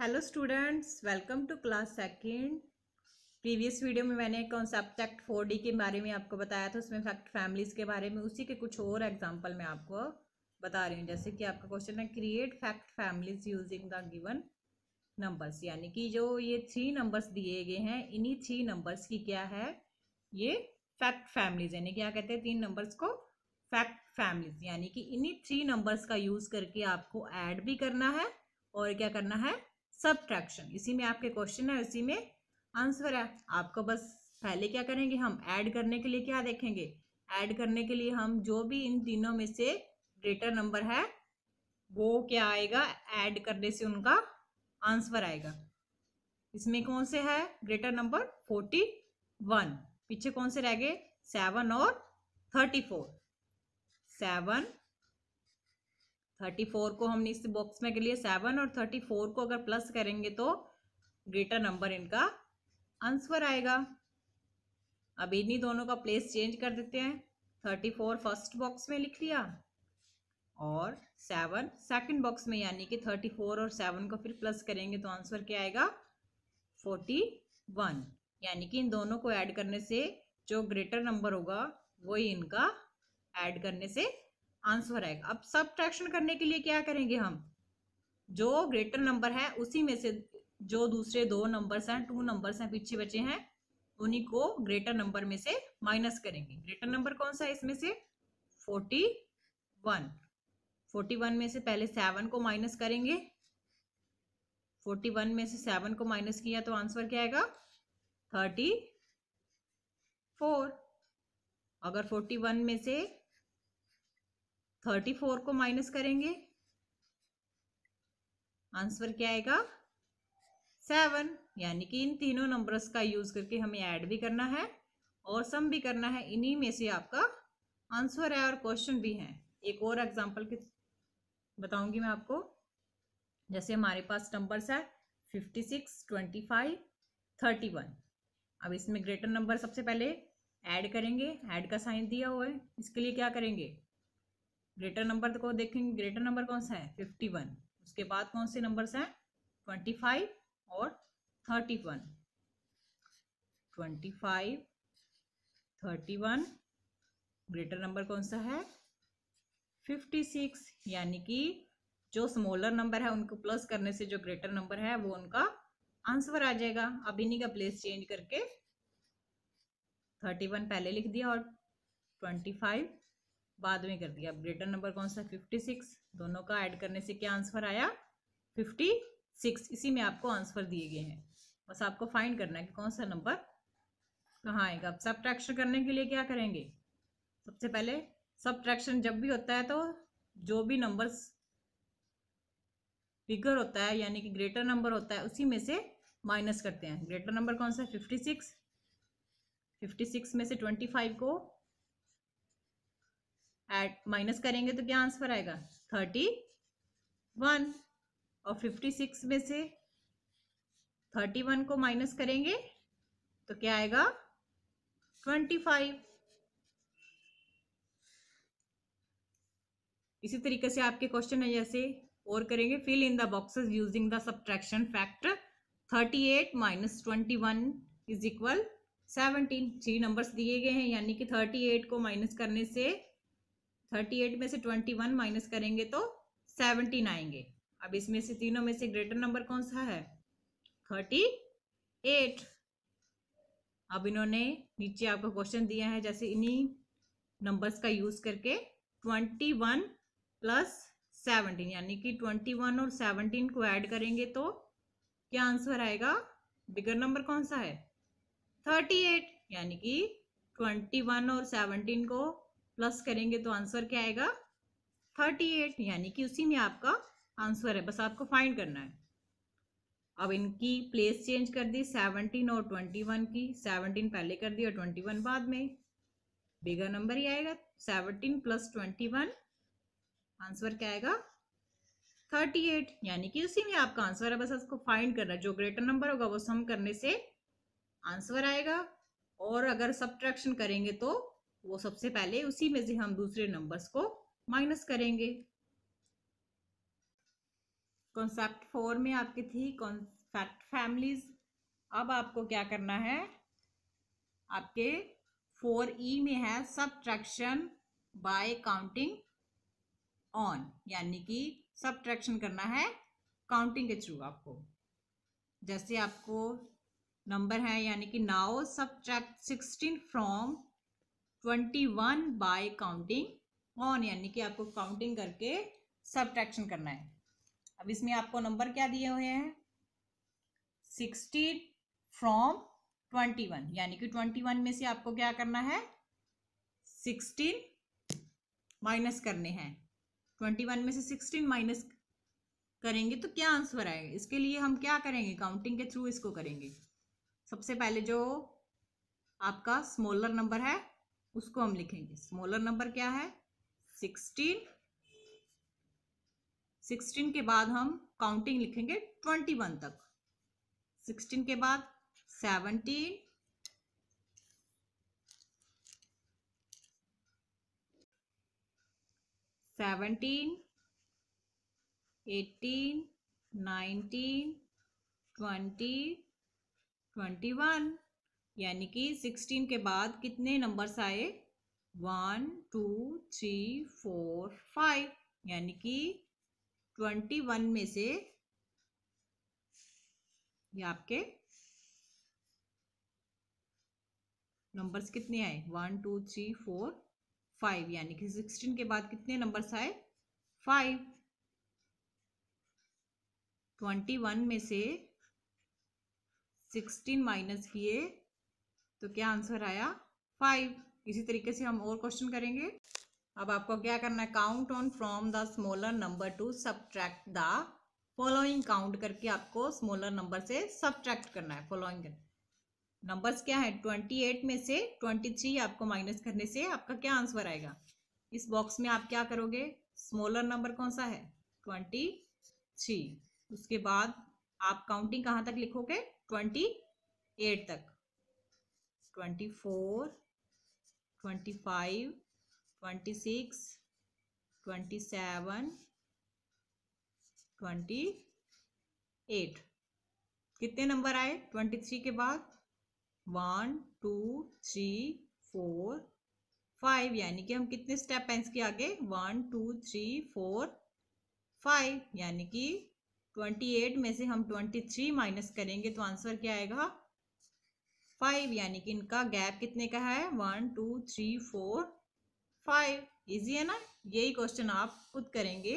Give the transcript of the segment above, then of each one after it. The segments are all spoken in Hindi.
Hello students welcome to class second previous video में मैंने कॉन्सेप्ट फोर डी के बारे में आपको बताया था उसमें फैक्ट फैमिलीज़ के बारे में उसी के कुछ और एग्जांपल मैं आपको बता रही हूँ जैसे कि आपका क्वेश्चन है create fact families using the given numbers यानी कि जो ये थ्री नंबर्स दिए गए हैं इन्हीं थ्री नंबर्स की क्या है ये फैक्ट फैमिलीज यानी क्या कहते हैं तीन नंबर्स को फैक्ट फैमिलीज यानी कि इन्हीं थ्री नंबर्स का यूज़ करके आपको ऐड भी करना है और क्या करना है सब्ट्रैक्शन इसी में आपके क्वेश्चन है इसी में आंसर है आपको बस पहले क्या करेंगे हम ऐड करने के लिए क्या देखेंगे ऐड करने के लिए हम जो भी इन तीनों में से ग्रेटर नंबर है वो क्या आएगा ऐड करने से उनका आंसर आएगा इसमें कौन से है ग्रेटर नंबर फोर्टी वन पीछे कौन से रह गए सेवन और thirty four seven thirty four को हमने इस बॉक्स में के लिए सेवन और थर्टी फोर को अगर प्लस करेंगे तो ग्रेटर नंबर इनका आंसर आएगा अब इन्हीं दोनों का प्लेस चेंज कर देते हैं थर्टी फोर फर्स्ट बॉक्स में लिख लिया और सेवन सेकंड बॉक्स में यानी कि थर्टी फोर और सेवन को फिर प्लस करेंगे तो आंसर क्या आएगा फोर्टी वन यानी कि इन दोनों को ऐड करने से जो ग्रेटर नंबर होगा वही इनका ऐड करने से आंसर आएगा अब सब करने के लिए क्या करेंगे हम जो ग्रेटर नंबर है उसी में से जो दूसरे दो नंबर्स हैं टू नंबर्स हैं पीछे बचे हैं उन्हीं को ग्रेटर नंबर में से माइनस करेंगे ग्रेटर नंबर कौन सा है इसमें से फोर्टी वन फोर्टी वन में से पहले सेवन को माइनस करेंगे फोर्टी वन में से सेवन को माइनस किया तो आंसर क्या आएगा थर्टी फोर अगर फोर्टी वन में से थर्टी फोर को माइनस करेंगे आंसर क्या आएगा सेवन यानी कि इन तीनों नंबर्स का यूज करके हमें ऐड भी करना है और सम भी करना है इन्हीं में से आपका आंसर है और क्वेश्चन भी है एक और एग्जांपल के बताऊंगी मैं आपको जैसे हमारे पास नंबर्स है fifty six twenty five thirty one अब इसमें ग्रेटर नंबर सबसे पहले ऐड करेंगे ऐड का साइन दिया हुआ है इसके लिए क्या करेंगे ग्रेटर नंबर को देखेंगे ग्रेटर नंबर कौन सा है फिफ्टी वन उसके बाद कौन से नंबर्स हैं ट्वेंटी फाइव और thirty one twenty five thirty one greater number कौन सा है फिफ्टी सिक्स यानी कि जो स्मॉलर नंबर है उनको प्लस करने से जो ग्रेटर नंबर है वो उनका आंसर आ जाएगा अब इन्हीं का प्लेस चेंज करके थर्टी वन पहले लिख दिया और ट्वेंटी फाइव बाद में कर दिया ग्रेटर नंबर कौन सा फिफ्टी सिक्स दोनों का ऐड करने से क्या आंसर आया फिफ्टी सिक्स इसी में आपको आंसर दिए गए हैं बस आपको फाइंड करना है कि कौन सा नंबर कहाँ आएगा अब सब करने के लिए क्या करेंगे सबसे पहले सब जब भी होता है तो जो भी नंबर्स बिगर होता है यानी कि ग्रेटर नंबर होता है उसी में से माइनस करते हैं ग्रेटर नंबर कौन सा है फिफ्टी सिक्स फिफ्टी सिक्स में से ट्वेंटी फाइव को एड माइनस करेंगे तो क्या आंसर आएगा थर्टी वन और फिफ्टी सिक्स में से थर्टी वन को माइनस करेंगे तो क्या आएगा ट्वेंटी फाइव इसी तरीके से आपके क्वेश्चन है जैसे और करेंगे fill in the boxes using the subtraction factor thirty eight minus twenty one is equal seventeen three numbers दिए गए हैं यानी कि थर्टी एट को माइनस करने से थर्टी एट में से ट्वेंटी वन माइनस करेंगे तो सेवनटीन आएंगे अब इसमें से तीनों में से ग्रेटर नंबर कौन सा है थर्टी एट अब इन्होंने नीचे आपको क्वेश्चन दिया है जैसे इन्हीं नंबर्स का यूज करके ट्वेंटी वन प्लस सेवनटीन यानी कि ट्वेंटी वन और सेवनटीन को ऐड करेंगे तो क्या आंसर आएगा बिगर नंबर कौन सा है थर्टी एट यानी कि ट्वेंटी वन और सेवनटीन को प्लस करेंगे तो आंसर क्या आएगा थर्टी एट यानी कि उसी में आपका आंसर है बस आपको फाइंड करना है अब इनकी प्लेस चेंज कर दी सेवनटीन और ट्वेंटी वन की सेवनटीन पहले कर दी और ट्वेंटी वन बाद में बिगर नंबर ही आएगा seventeen plus twenty one answer क्या आएगा थर्टी एट यानी कि उसी में आपका आंसर है बस आपको फाइंड करना है जो ग्रेटर नंबर होगा वो सम करने से आंसर आएगा और अगर सब्ट्रैक्शन करेंगे तो वो सबसे पहले उसी में से हम दूसरे नंबर्स को माइनस करेंगे कॉन्सेप्ट फोर में आपकी थी कॉन्सेप्ट फैमिलीज अब आपको क्या करना है आपके फोर ई e में है ट्रैक्शन बाय काउंटिंग ऑन यानी कि ट्रैक्शन करना है काउंटिंग के थ्रू आपको जैसे आपको नंबर है यानी कि now tract sixteen from twenty one by counting on यानी कि आपको काउंटिंग करके सब करना है अब इसमें आपको नंबर क्या दिए हुए हैं सिक्सटी फ्रॉम ट्वेंटी वन यानी कि ट्वेंटी वन में से आपको क्या करना है सिक्सटीन माइनस करने हैं ट्वेंटी वन में से सिक्सटीन माइनस करेंगे तो क्या आंसर आएगा इसके लिए हम क्या करेंगे काउंटिंग के थ्रू इसको करेंगे सबसे पहले जो आपका स्मॉलर नंबर है उसको हम लिखेंगे स्मॉलर नंबर क्या है सिक्सटीन सिक्सटीन के बाद हम काउंटिंग लिखेंगे ट्वेंटी वन तक सिक्सटीन के बाद seventeen seventeen eighteen nineteen twenty twenty one यानी कि सिक्सटीन के बाद कितने नंबर्स आए one two three four five यानी कि ट्वेंटी वन में से ये आपके नंबर्स कितने आए one two three four five यानी कि सिक्सटीन के बाद कितने नंबर्स आए फाइव ट्वेंटी वन में से सिक्सटीन माइनस किए तो क्या आंसर आया फाइव इसी तरीके से हम और क्वेश्चन करेंगे अब आपको क्या करना है count on from the smaller number to subtract the following count करके आपको स्मॉलर नंबर से सब्ट्रैक्ट करना है फॉलोइंग नंबर्स क्या है ट्वेंटी एट में से ट्वेंटी थ्री आपको माइनस करने से आपका क्या आंसर आएगा इस बॉक्स में आप क्या करोगे स्मॉलर नंबर कौन सा है ट्वेंटी थ्री उसके बाद आप काउंटिंग कहाँ तक लिखोगे ट्वेंटी एट तक twenty four twenty five twenty six twenty seven twenty eight कितने नंबर आए ट्वेंटी थ्री के बाद one two three four five यानी कि हम कितने स्टेप हैं इसके आगे one two three four five यानी कि ट्वेंटी एट में से हम ट्वेंटी थ्री माइनस करेंगे तो आंसर क्या आएगा फाइव यानी कि इनका गैप कितने का है one two three four five easy है ना यही क्वेश्चन आप खुद करेंगे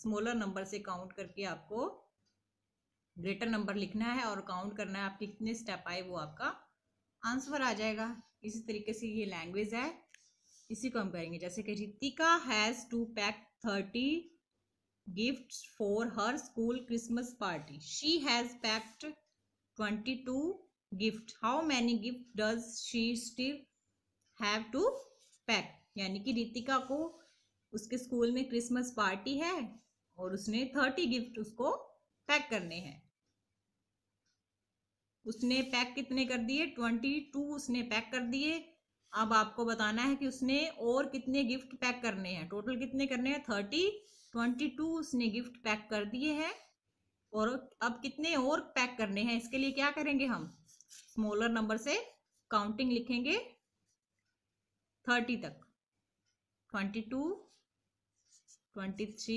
स्मॉलर नंबर से काउंट करके आपको ग्रेटर नंबर लिखना है और काउंट करना है आपके कितने स्टेप आए वो आपका आंसर आ जाएगा इसी तरीके से ये लैंग्वेज है इसी को हम करेंगे जैसे कि Ritika has to pack thirty gift for her school Christmas party she has packed twenty two gift how many gift does she still have to pack यानी कि रितिका को उसके स्कूल में क्रिसमस पार्टी है और उसने थर्टी गिफ्ट उसको पैक करने हैं उसने पैक कितने कर दिए ट्वेंटी टू उसने पैक कर दिए अब आपको बताना है कि उसने और कितने गिफ्ट पैक करने हैं टोटल कितने करने हैं थर्टी ट्वेंटी टू उसने गिफ्ट पैक कर दिए हैं और अब कितने और पैक करने हैं इसके लिए क्या करेंगे हम स्मॉलर नंबर से काउंटिंग लिखेंगे थर्टी तक twenty two twenty three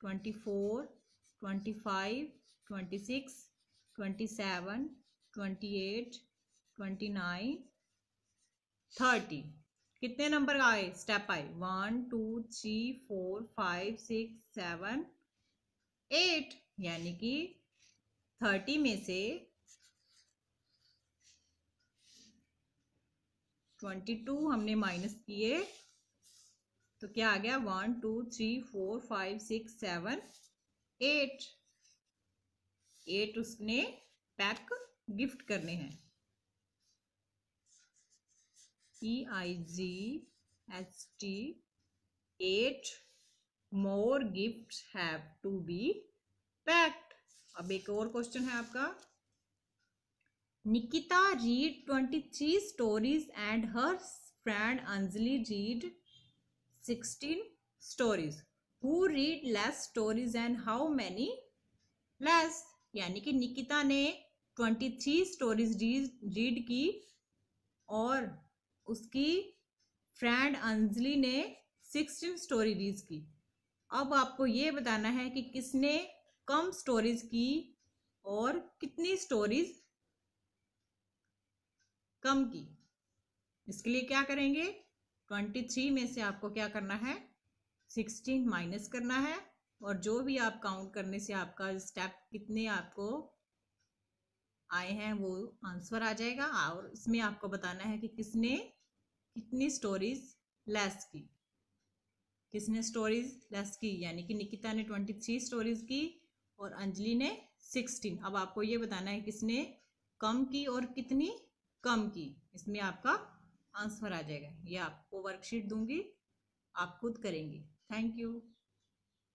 twenty four twenty five twenty six twenty seven twenty eight twenty nine thirty कितने नंबर आए स्टेप आए one two three four five six seven eight यानी कि थर्टी में से ट्वेंटी टू हमने माइनस किए तो क्या आ गया one two three four five six seven eight eight उसने पैक गिफ्ट करने हैं E I G H T eight more gift have to be packed अब एक और क्वेश्चन है आपका Nikita read 23 stories and her friend Anjali read 16 stories. Who read less stories and how many less? यानी कि निकिता ने 23 स्टोरीज रीड की और उसकी फ्रेंड अंजलि ने 16 स्टोरी रीड की अब आपको ये बताना है कि किसने कम स्टोरीज की और कितनी स्टोरीज कम की इसके लिए क्या करेंगे ट्वेंटी थ्री में से आपको क्या करना है सिक्सटीन माइनस करना है और जो भी आप काउंट करने से आपका स्टेप कितने आपको आए हैं वो आंसर आ जाएगा और इसमें आपको बताना है कि किसने कितनी स्टोरीज लेस की किसने स्टोरीज लेस की यानी कि निकिता ने ट्वेंटी थ्री स्टोरीज की और अंजलि ने सिक्सटीन अब आपको ये बताना है किसने कम की और कितनी कम की इसमें आपका आंसर आ जाएगा ये आपको वर्कशीट दूंगी आप खुद करेंगे थैंक यू